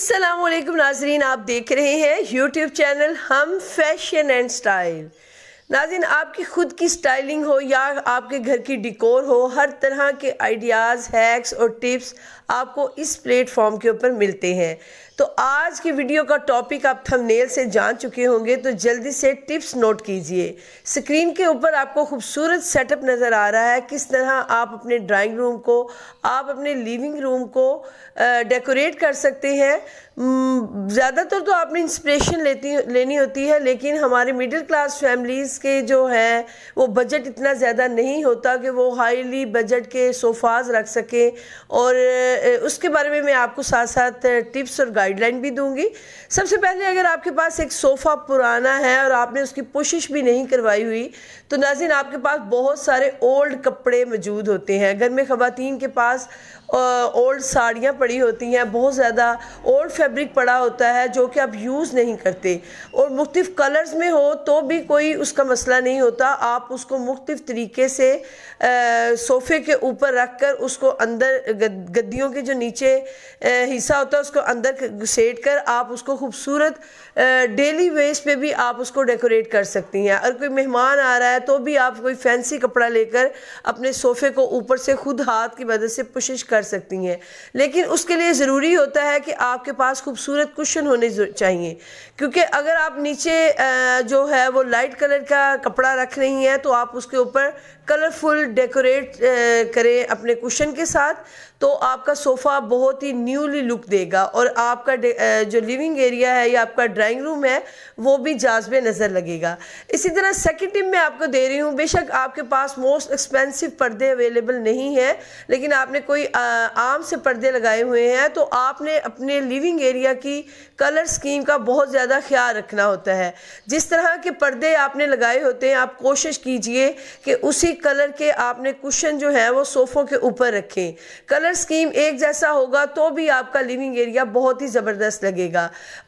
असलम नाजरीन आप देख रहे हैं यूट्यूब चैनल हम फैशन एंड स्टाइल नाजिन आपकी ख़ुद की स्टाइलिंग हो या आपके घर की डिकोर हो हर तरह के आइडियाज़ हैक्स और टिप्स आपको इस प्लेटफॉर्म के ऊपर मिलते हैं तो आज की वीडियो का टॉपिक आप थंबनेल से जान चुके होंगे तो जल्दी से टिप्स नोट कीजिए स्क्रीन के ऊपर आपको खूबसूरत सेटअप नज़र आ रहा है किस तरह आप अपने ड्राइंग रूम को आप अपने लिविंग रूम को डेकोरेट कर सकते हैं ज़्यादातर तो आपने इंस्पिरेशन लेती लेनी होती है लेकिन हमारे मिडिल क्लास फैमिलीज़ इसके जो है वो बजट इतना ज़्यादा नहीं होता कि वो हाईली बजट के सोफ़ाज रख सकें और उसके बारे में मैं आपको साथ साथ टिप्स और गाइडलाइन भी दूंगी सबसे पहले अगर आपके पास एक सोफ़ा पुराना है और आपने उसकी कोशिश भी नहीं करवाई हुई तो नाजिन आपके पास बहुत सारे ओल्ड कपड़े मौजूद होते हैं घर में ख़वान के पास ओल्ड साड़ियाँ पड़ी होती हैं बहुत ज़्यादा ओल्ड फैब्रिक पड़ा होता है जो कि आप यूज़ नहीं करते और मुख्तफ कलर्स में हो तो भी कोई उसका मसला नहीं होता आप उसको मुख्तफ तरीके से सोफ़े के ऊपर रख कर उसको अंदर गद्दियों के जो नीचे हिस्सा होता है उसको अंदर घुसेट कर आप उसको खूबसूरत डेली वेस पे भी आप उसको डेकोरेट कर सकती हैं अगर कोई मेहमान आ रहा है तो भी आप कोई फैंसी कपड़ा लेकर अपने सोफ़े को ऊपर से खुद हाथ की मदद से कोशिश कर सकती हैं लेकिन उसके लिए ज़रूरी होता है कि आपके पास खूबसूरत कुशन होने चाहिए क्योंकि अगर आप नीचे जो है वो लाइट कलर का कपड़ा रख रही हैं तो आप उसके ऊपर कलरफुल डेकोरेट करें अपने कुशन के साथ तो आपका सोफ़ा बहुत ही न्यूली लुक देगा और आपका जो लिविंग एरिया है या आपका ड्राइंग रूम है वो भी जाजब नज़र लगेगा इसी तरह सेकेंड टिप मैं आपको दे रही हूँ बेशक आपके पास मोस्ट एक्सपेंसिव पर्दे अवेलेबल नहीं हैं लेकिन आपने कोई आम से पर्दे लगाए हुए हैं तो आपने अपने लिविंग एरिया की कलर स्कीम का बहुत ज़्यादा ख्याल रखना होता है जिस तरह के पर्दे आपने लगाए होते हैं आप कोशिश कीजिए कि उसी कलर के आपने कुशन जो है वो सोफ़ों के ऊपर रखें कलर कलर स्कीम एक जैसा होगा तो भी आपका लिविंग एरिया बहुत ही ज़बरदस्त लगेगा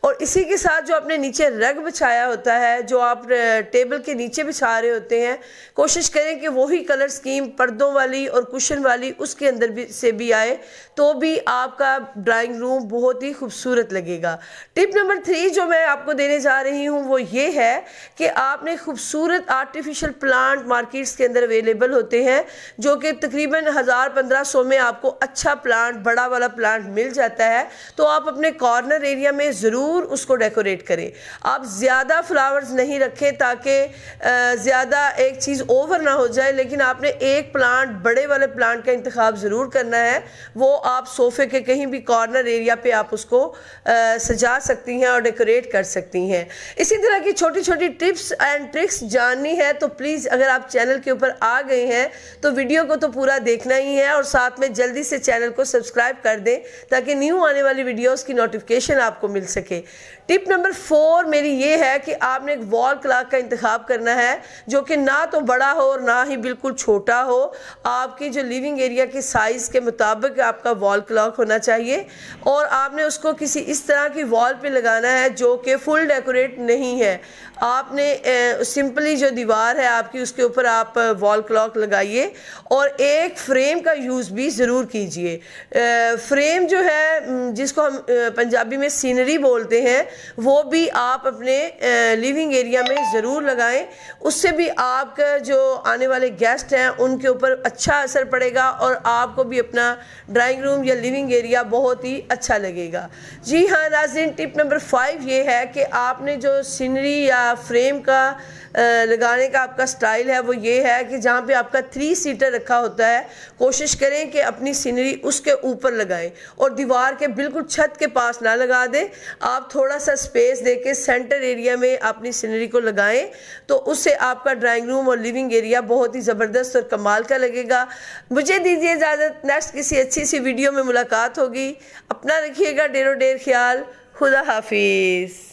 और इसी के साथ जो आपने नीचे रग बिछाया होता है जो आप टेबल के नीचे बिछा रहे होते हैं कोशिश करें कि वही कलर स्कीम पर्दों वाली और कुशन वाली उसके अंदर भी से भी आए तो भी आपका ड्राइंग रूम बहुत ही खूबसूरत लगेगा टिप नंबर थ्री जो मैं आपको देने जा रही हूँ वो ये है कि आपने खूबसूरत आर्टिफिशियल प्लांट मार्केट्स के अंदर अवेलेबल होते हैं जो कि तकरीबन हज़ार पंद्रह सौ में आपको अच्छा प्लांट बड़ा वाला प्लांट मिल जाता है तो आप अपने कॉर्नर एरिया में ज़रूर उसको डेकोरेट करें आप ज़्यादा फ्लावर्स नहीं रखें ताकि ज़्यादा एक चीज़ ओवर ना हो जाए लेकिन आपने एक प्लांट बड़े वाले प्लांट का इंतखब ज़रूर करना है वो आप सोफ़े के कहीं भी कॉर्नर एरिया पर आप उसको आ, सजा सकती हैं और डेकोरेट कर सकती हैं इसी तरह की छोटी छोटी टिप्स एंड ट्रिक्स जाननी है तो प्लीज़ अगर आप चैनल के ऊपर आ गए हैं तो वीडियो को तो पूरा देखना ही है और साथ में जल्दी से चैनल को सब्सक्राइब कर दें ताकि न्यू आने वाली वीडियोस की नोटिफिकेशन आपको मिल सके टिप नंबर फोर मेरी ये है कि आपने एक वॉल क्लाक का इंतखब करना है जो कि ना तो बड़ा हो और ना ही बिल्कुल छोटा हो आपकी जो लिविंग एरिया की साइज़ के मुताबिक आपका वॉल क्लाक होना चाहिए और आपने उसको किसी इस तरह की वॉल पर लगाना है जो कि फुल डेकोरेट नहीं है आपने सिंपली जो दीवार है आपकी उसके ऊपर आप वॉल क्लॉक लगाइए और एक फ्रेम का यूज़ भी ज़रूर कीजिए कीजिए फ्रेम जो है जिसको हम पंजाबी में सीनरी बोलते हैं वो भी आप अपने लिविंग एरिया में ज़रूर लगाएं उससे भी आपका जो आने वाले गेस्ट हैं उनके ऊपर अच्छा असर पड़ेगा और आपको भी अपना ड्राइंग रूम या लिविंग एरिया बहुत ही अच्छा लगेगा जी हाँ नाजिन टिप नंबर फाइव ये है कि आपने जो सीनरी या फ्रेम का लगाने का आपका स्टाइल है वो ये है कि जहाँ पे आपका थ्री सीटर रखा होता है कोशिश करें कि अपनी सीनरी गई उसके ऊपर लगाएं और दीवार के बिल्कुल छत के पास ना लगा दें आप थोड़ा सा स्पेस दे के सेंटर एरिया में अपनी सीनरी को लगाएं तो उससे आपका ड्राइंग रूम और लिविंग एरिया बहुत ही ज़बरदस्त और कमाल का लगेगा मुझे दीजिए इजाज़त नेक्स्ट किसी अच्छी सी वीडियो में मुलाकात होगी अपना रखिएगा डेरो डेर ख्याल खुदा हाफिज़